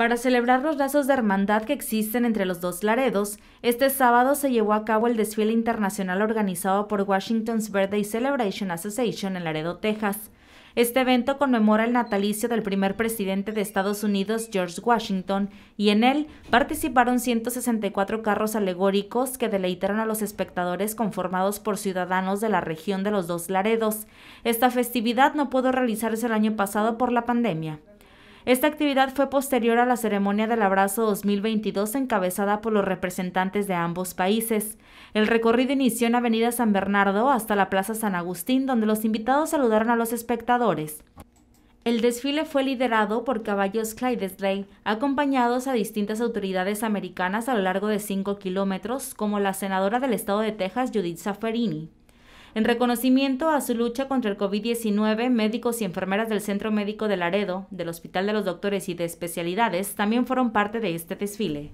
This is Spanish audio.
Para celebrar los lazos de hermandad que existen entre los dos Laredos, este sábado se llevó a cabo el desfile internacional organizado por Washington's Birthday Celebration Association en Laredo, Texas. Este evento conmemora el natalicio del primer presidente de Estados Unidos, George Washington, y en él participaron 164 carros alegóricos que deleitaron a los espectadores conformados por ciudadanos de la región de los dos Laredos. Esta festividad no pudo realizarse el año pasado por la pandemia. Esta actividad fue posterior a la ceremonia del abrazo 2022 encabezada por los representantes de ambos países. El recorrido inició en Avenida San Bernardo hasta la Plaza San Agustín, donde los invitados saludaron a los espectadores. El desfile fue liderado por caballos Clydesdale, acompañados a distintas autoridades americanas a lo largo de 5 kilómetros, como la senadora del estado de Texas, Judith Zaffarini. En reconocimiento a su lucha contra el COVID-19, médicos y enfermeras del Centro Médico de Laredo, del Hospital de los Doctores y de Especialidades también fueron parte de este desfile.